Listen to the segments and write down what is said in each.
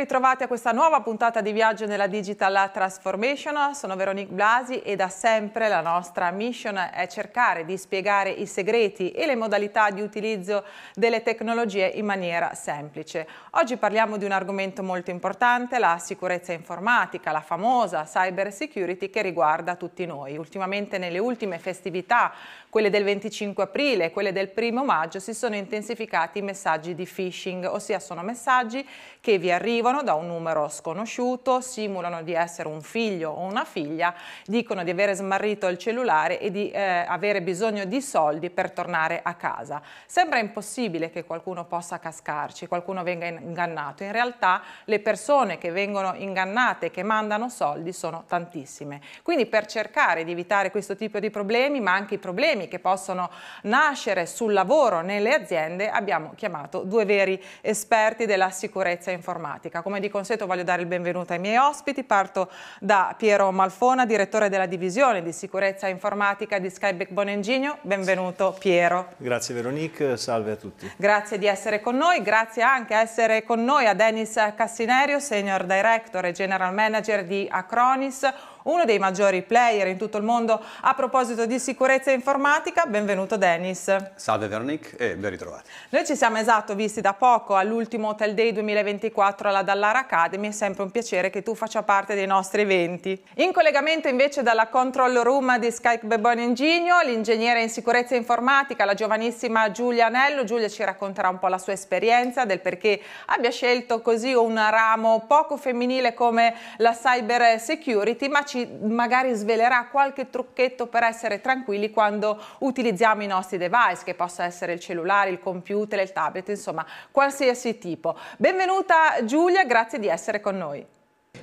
ritrovati a questa nuova puntata di viaggio nella Digital Transformation. Sono Veronique Blasi e da sempre la nostra mission è cercare di spiegare i segreti e le modalità di utilizzo delle tecnologie in maniera semplice. Oggi parliamo di un argomento molto importante, la sicurezza informatica, la famosa cyber security che riguarda tutti noi. Ultimamente nelle ultime festività, quelle del 25 aprile e quelle del primo maggio, si sono intensificati i messaggi di phishing, ossia sono messaggi che vi arrivano Vengono da un numero sconosciuto, simulano di essere un figlio o una figlia, dicono di avere smarrito il cellulare e di eh, avere bisogno di soldi per tornare a casa. Sembra impossibile che qualcuno possa cascarci, qualcuno venga ingannato. In realtà le persone che vengono ingannate, che mandano soldi, sono tantissime. Quindi per cercare di evitare questo tipo di problemi, ma anche i problemi che possono nascere sul lavoro nelle aziende, abbiamo chiamato due veri esperti della sicurezza informatica. Come di consueto voglio dare il benvenuto ai miei ospiti. Parto da Piero Malfona, direttore della divisione di sicurezza informatica di Skyback Bonengigno. Benvenuto Piero. Grazie Veronique, salve a tutti. Grazie di essere con noi, grazie anche a essere con noi a Denis Cassinerio, Senior Director e General Manager di Acronis, uno dei maggiori player in tutto il mondo a proposito di sicurezza informatica. Benvenuto Dennis. Salve Veronique e ben ritrovati. Noi ci siamo esatto visti da poco all'ultimo Hotel Day 2024 alla Dallara Academy, è sempre un piacere che tu faccia parte dei nostri eventi. In collegamento invece dalla control room di Skype Bebone Ingegno, l'ingegnere in sicurezza informatica, la giovanissima Giulia Anello. Giulia ci racconterà un po' la sua esperienza del perché abbia scelto così un ramo poco femminile come la cyber security, ma ci magari svelerà qualche trucchetto per essere tranquilli quando utilizziamo i nostri device, che possa essere il cellulare, il computer, il tablet, insomma qualsiasi tipo. Benvenuta Giulia, grazie di essere con noi.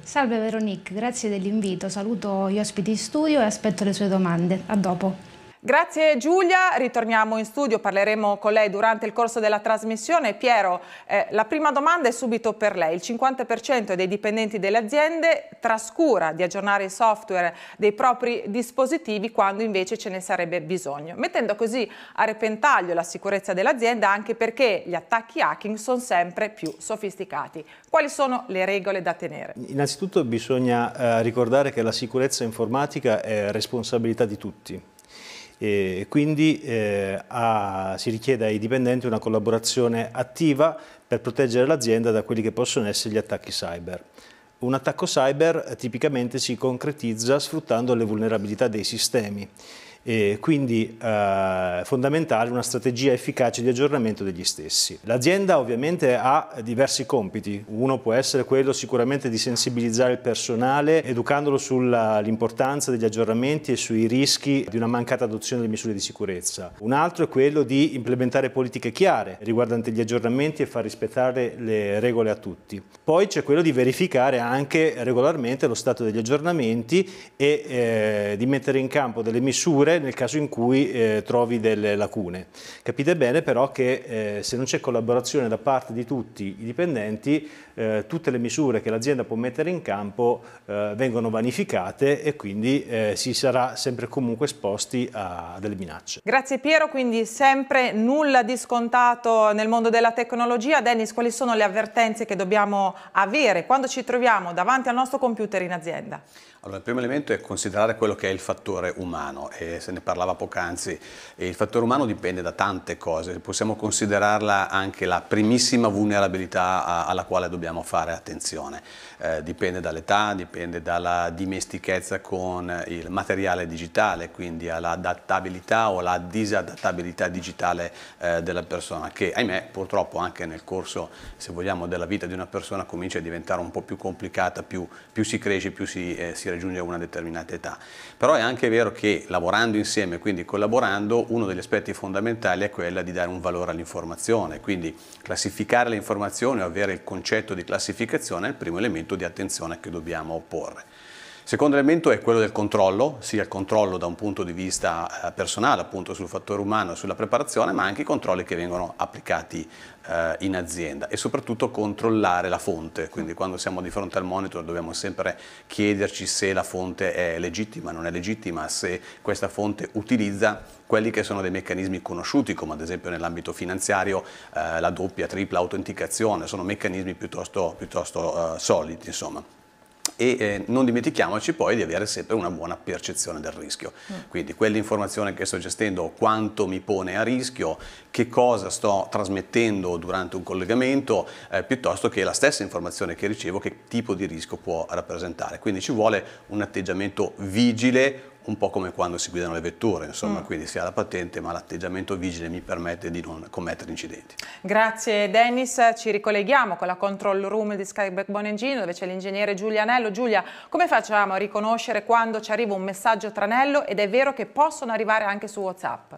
Salve Veronique, grazie dell'invito, saluto gli ospiti in studio e aspetto le sue domande. A dopo. Grazie Giulia, ritorniamo in studio, parleremo con lei durante il corso della trasmissione. Piero, eh, la prima domanda è subito per lei. Il 50% dei dipendenti delle aziende trascura di aggiornare il software dei propri dispositivi quando invece ce ne sarebbe bisogno, mettendo così a repentaglio la sicurezza dell'azienda anche perché gli attacchi hacking sono sempre più sofisticati. Quali sono le regole da tenere? Innanzitutto bisogna eh, ricordare che la sicurezza informatica è responsabilità di tutti e quindi eh, a, si richiede ai dipendenti una collaborazione attiva per proteggere l'azienda da quelli che possono essere gli attacchi cyber. Un attacco cyber eh, tipicamente si concretizza sfruttando le vulnerabilità dei sistemi e quindi eh, fondamentale una strategia efficace di aggiornamento degli stessi. L'azienda ovviamente ha diversi compiti, uno può essere quello sicuramente di sensibilizzare il personale educandolo sull'importanza degli aggiornamenti e sui rischi di una mancata adozione delle misure di sicurezza, un altro è quello di implementare politiche chiare riguardanti gli aggiornamenti e far rispettare le regole a tutti. Poi c'è quello di verificare anche regolarmente lo stato degli aggiornamenti e eh, di mettere in campo delle misure nel caso in cui eh, trovi delle lacune. Capite bene però che eh, se non c'è collaborazione da parte di tutti i dipendenti, eh, tutte le misure che l'azienda può mettere in campo eh, vengono vanificate e quindi eh, si sarà sempre comunque esposti a delle minacce. Grazie Piero, quindi sempre nulla di scontato nel mondo della tecnologia. Dennis, quali sono le avvertenze che dobbiamo avere quando ci troviamo davanti al nostro computer in azienda? Allora, il primo elemento è considerare quello che è il fattore umano e se ne parlava poc'anzi. Il fattore umano dipende da tante cose, possiamo considerarla anche la primissima vulnerabilità alla quale dobbiamo fare attenzione. Eh, dipende dall'età, dipende dalla dimestichezza con il materiale digitale, quindi all'adattabilità o alla disadattabilità digitale eh, della persona che ahimè purtroppo anche nel corso, se vogliamo, della vita di una persona comincia a diventare un po' più complicata, più, più si cresce, più si, eh, si raggiunge una determinata età. Però è anche vero che lavorando insieme, quindi collaborando, uno degli aspetti fondamentali è quella di dare un valore all'informazione, quindi classificare le informazioni o avere il concetto di classificazione è il primo elemento di attenzione che dobbiamo porre. Secondo elemento è quello del controllo, sia il controllo da un punto di vista eh, personale, appunto sul fattore umano e sulla preparazione, ma anche i controlli che vengono applicati eh, in azienda e soprattutto controllare la fonte, quindi quando siamo di fronte al monitor dobbiamo sempre chiederci se la fonte è legittima, non è legittima, se questa fonte utilizza quelli che sono dei meccanismi conosciuti, come ad esempio nell'ambito finanziario eh, la doppia, tripla autenticazione, sono meccanismi piuttosto, piuttosto eh, solidi. Insomma e eh, non dimentichiamoci poi di avere sempre una buona percezione del rischio. Mm. Quindi quell'informazione che sto gestendo, quanto mi pone a rischio, che cosa sto trasmettendo durante un collegamento, eh, piuttosto che la stessa informazione che ricevo, che tipo di rischio può rappresentare. Quindi ci vuole un atteggiamento vigile, un po' come quando si guidano le vetture, insomma, mm. quindi si ha la patente ma l'atteggiamento vigile mi permette di non commettere incidenti. Grazie Dennis, ci ricolleghiamo con la control room di Skyback Bonengino dove c'è l'ingegnere Giulianello. Giulia, come facciamo a riconoscere quando ci arriva un messaggio tranello ed è vero che possono arrivare anche su Whatsapp?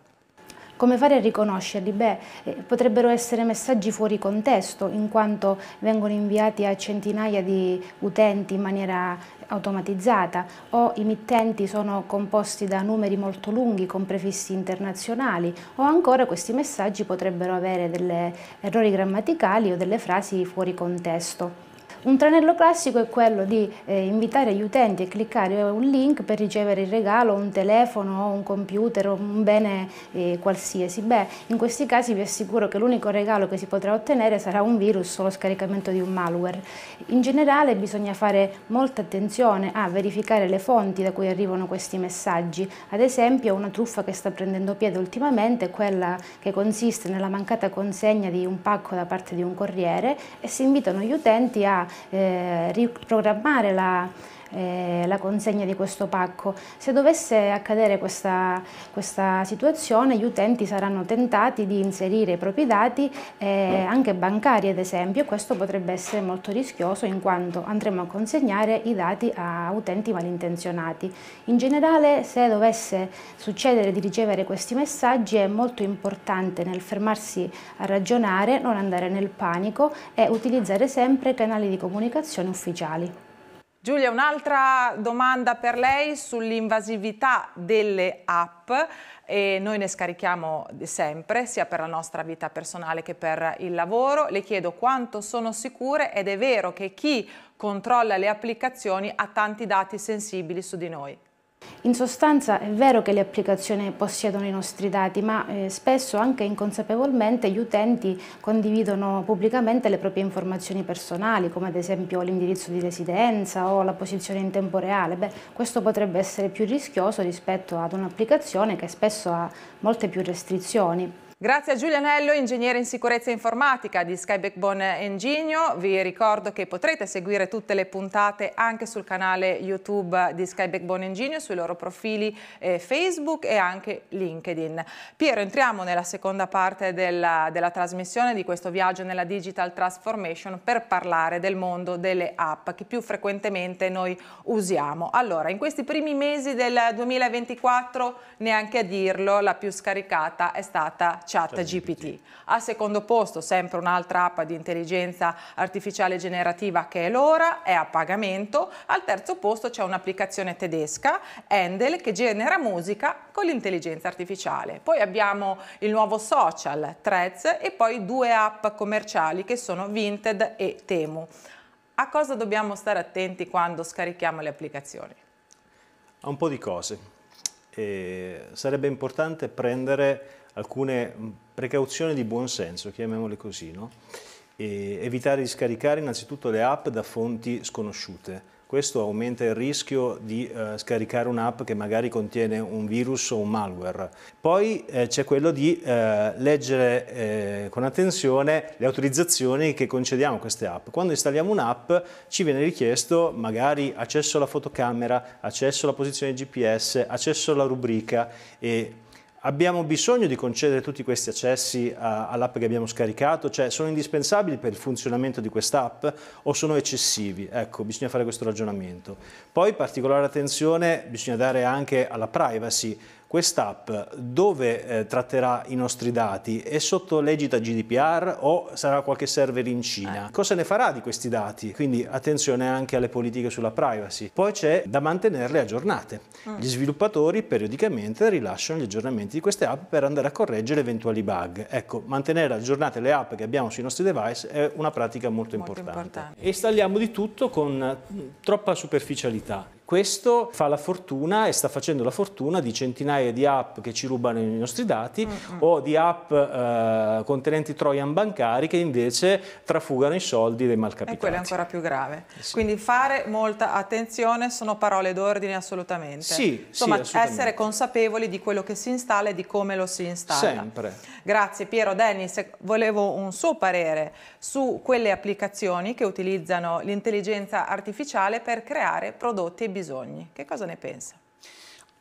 Come fare a riconoscerli? Beh, eh, potrebbero essere messaggi fuori contesto, in quanto vengono inviati a centinaia di utenti in maniera automatizzata o i mittenti sono composti da numeri molto lunghi con prefissi internazionali o ancora questi messaggi potrebbero avere degli errori grammaticali o delle frasi fuori contesto. Un tranello classico è quello di eh, invitare gli utenti a cliccare un link per ricevere il regalo, un telefono, un computer, o un bene eh, qualsiasi. Beh, in questi casi vi assicuro che l'unico regalo che si potrà ottenere sarà un virus o lo scaricamento di un malware. In generale bisogna fare molta attenzione a verificare le fonti da cui arrivano questi messaggi. Ad esempio una truffa che sta prendendo piede ultimamente è quella che consiste nella mancata consegna di un pacco da parte di un corriere e si invitano gli utenti a eh, riprogrammare la eh, la consegna di questo pacco. Se dovesse accadere questa, questa, situazione gli utenti saranno tentati di inserire i propri dati eh, anche bancari ad esempio e questo potrebbe essere molto rischioso in quanto andremo a consegnare i dati a utenti malintenzionati. In generale se dovesse succedere di ricevere questi messaggi è molto importante nel fermarsi a ragionare, non andare nel panico e utilizzare sempre canali di comunicazione ufficiali. Giulia, un'altra domanda per lei sull'invasività delle app. E noi ne scarichiamo sempre, sia per la nostra vita personale che per il lavoro. Le chiedo quanto sono sicure ed è vero che chi controlla le applicazioni ha tanti dati sensibili su di noi. In sostanza è vero che le applicazioni possiedono i nostri dati, ma eh, spesso anche inconsapevolmente gli utenti condividono pubblicamente le proprie informazioni personali, come ad esempio l'indirizzo di residenza o la posizione in tempo reale. Beh, questo potrebbe essere più rischioso rispetto ad un'applicazione che spesso ha molte più restrizioni. Grazie a Giulianello, ingegnere in sicurezza informatica di Skybackbone Enginio. Vi ricordo che potrete seguire tutte le puntate anche sul canale YouTube di Skybackbone Enginio, sui loro profili eh, Facebook e anche LinkedIn. Piero, entriamo nella seconda parte della, della trasmissione di questo viaggio nella digital transformation per parlare del mondo delle app che più frequentemente noi usiamo. Allora, in questi primi mesi del 2024, neanche a dirlo, la più scaricata è stata ChatGPT. Al secondo posto sempre un'altra app di intelligenza artificiale generativa che è l'ora, è a pagamento. Al terzo posto c'è un'applicazione tedesca, Endel, che genera musica con l'intelligenza artificiale. Poi abbiamo il nuovo social, Threads, e poi due app commerciali che sono Vinted e Temu. A cosa dobbiamo stare attenti quando scarichiamo le applicazioni? A un po' di cose. E sarebbe importante prendere alcune mm, precauzioni di buonsenso, chiamiamole così, no? evitare di scaricare innanzitutto le app da fonti sconosciute. Questo aumenta il rischio di eh, scaricare un'app che magari contiene un virus o un malware. Poi eh, c'è quello di eh, leggere eh, con attenzione le autorizzazioni che concediamo a queste app. Quando installiamo un'app ci viene richiesto magari accesso alla fotocamera, accesso alla posizione GPS, accesso alla rubrica e Abbiamo bisogno di concedere tutti questi accessi all'app che abbiamo scaricato? Cioè sono indispensabili per il funzionamento di quest'app o sono eccessivi? Ecco, bisogna fare questo ragionamento. Poi particolare attenzione bisogna dare anche alla privacy Quest'app dove eh, tratterà i nostri dati? È sotto legita GDPR o sarà qualche server in Cina? Eh. Cosa ne farà di questi dati? Quindi attenzione anche alle politiche sulla privacy. Poi c'è da mantenerle aggiornate. Mm. Gli sviluppatori periodicamente rilasciano gli aggiornamenti di queste app per andare a correggere eventuali bug. Ecco, mantenere aggiornate le app che abbiamo sui nostri device è una pratica molto, molto importante. importante. E installiamo di tutto con mm, troppa superficialità. Questo fa la fortuna e sta facendo la fortuna di centinaia di app che ci rubano i nostri dati mm -hmm. o di app eh, contenenti trojan bancari che invece trafugano i soldi dei malcapitati. E quello è ancora più grave. Eh sì. Quindi fare molta attenzione sono parole d'ordine assolutamente. Sì, Insomma, sì, assolutamente. essere consapevoli di quello che si installa e di come lo si installa. Sempre. Grazie Piero. Dennis, volevo un suo parere su quelle applicazioni che utilizzano l'intelligenza artificiale per creare prodotti e business bisogni. Che cosa ne pensa?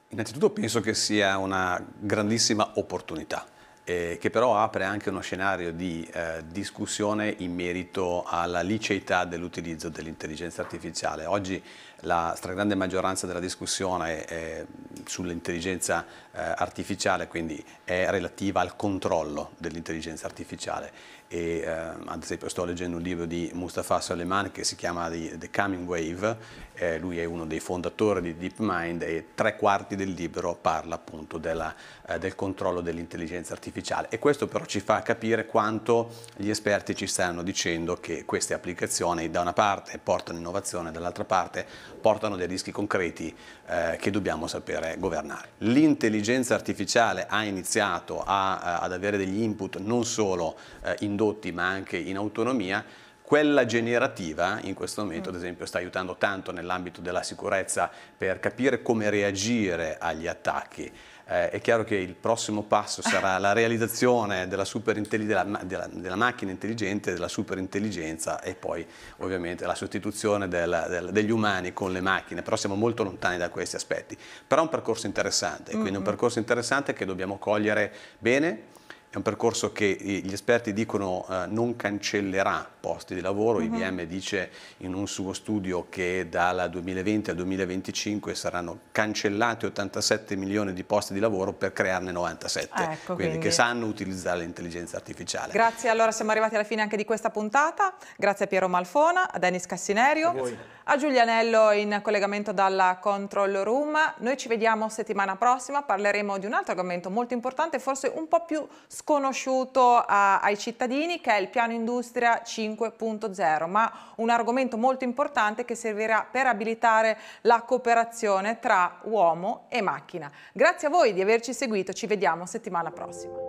Innanzitutto penso che sia una grandissima opportunità. Eh, che però apre anche uno scenario di eh, discussione in merito alla liceità dell'utilizzo dell'intelligenza artificiale. Oggi la stragrande maggioranza della discussione eh, sull'intelligenza eh, artificiale quindi è relativa al controllo dell'intelligenza artificiale e, eh, ad esempio sto leggendo un libro di Mustafa Soleiman che si chiama The, The Coming Wave eh, lui è uno dei fondatori di DeepMind e tre quarti del libro parla appunto della, eh, del controllo dell'intelligenza artificiale e questo però ci fa capire quanto gli esperti ci stanno dicendo che queste applicazioni da una parte portano innovazione dall'altra parte portano dei rischi concreti eh, che dobbiamo sapere governare. L'intelligenza artificiale ha iniziato a, eh, ad avere degli input non solo eh, indotti ma anche in autonomia, quella generativa in questo momento mm. ad esempio sta aiutando tanto nell'ambito della sicurezza per capire come reagire agli attacchi, eh, è chiaro che il prossimo passo sarà la realizzazione della, della, della, della macchina intelligente, della superintelligenza e poi ovviamente la sostituzione degli umani con le macchine, però siamo molto lontani da questi aspetti. Però è un percorso interessante, quindi mm -hmm. un percorso interessante che dobbiamo cogliere bene, è un percorso che eh, gli esperti dicono eh, non cancellerà posti di lavoro, uh mhm. -huh. IBM dice in un suo studio che dal 2020 al 2025 saranno cancellati 87 milioni di posti di lavoro per crearne 97, ah, ecco, quindi, quindi, che sanno utilizzare l'intelligenza artificiale. Grazie, allora siamo arrivati alla fine anche di questa puntata, grazie a Piero Malfona, a Denis Cassinerio. A voi. A Giulianello in collegamento dalla Control Room, noi ci vediamo settimana prossima, parleremo di un altro argomento molto importante, forse un po' più sconosciuto a, eh, ai cittadini, che è il piano industria 5.0, ma un argomento molto importante che servirà per abilitare la cooperazione tra uomo e macchina. Grazie a voi di averci seguito, ci vediamo settimana prossima.